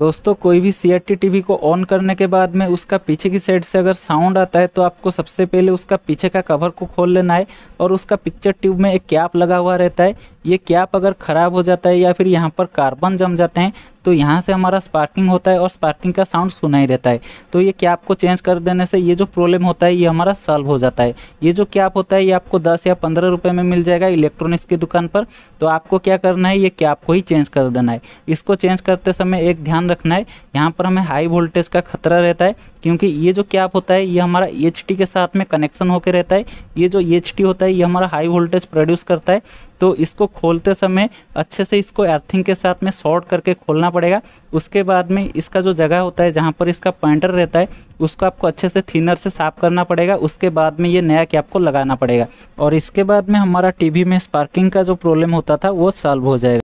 दोस्तों कोई भी सी आर टी को ऑन करने के बाद में उसका पीछे की साइड से अगर साउंड आता है तो आपको सबसे पहले उसका पीछे का कवर को खोल लेना है और उसका पिक्चर ट्यूब में एक कैप लगा हुआ रहता है ये कैप अगर ख़राब हो जाता है या फिर यहाँ पर कार्बन जम जाते हैं तो यहाँ से हमारा स्पार्किंग होता है और स्पार्किंग का साउंड सुनाई देता है तो ये कैप को चेंज कर देने से ये जो प्रॉब्लम होता है ये हमारा सॉल्व हो जाता है ये जो कैप होता है ये आपको दस या पंद्रह रुपये में मिल जाएगा इलेक्ट्रॉनिक्स की दुकान पर तो आपको क्या करना है ये कैप को ही चेंज कर देना है इसको चेंज करते समय एक ध्यान रखना है यहाँ पर हमें हाई वोल्टेज का खतरा रहता है क्योंकि ये जो कैप होता है ये हमारा एच के साथ में कनेक्शन होकर रहता है ये जो एच होता है ये हमारा हाई वोल्टेज प्रोड्यूस करता है तो इसको खोलते समय अच्छे से इसको अर्थिंग के साथ में शॉर्ट करके खोलना पड़ेगा उसके बाद में इसका जो जगह होता है जहाँ पर इसका पॉइंटर रहता है उसको आपको अच्छे से थिनर से साफ करना पड़ेगा उसके बाद में ये नया कैप आपको लगाना पड़ेगा और इसके बाद में हमारा टी में स्पार्किंग का जो प्रॉब्लम होता था वो सॉल्व हो जाएगा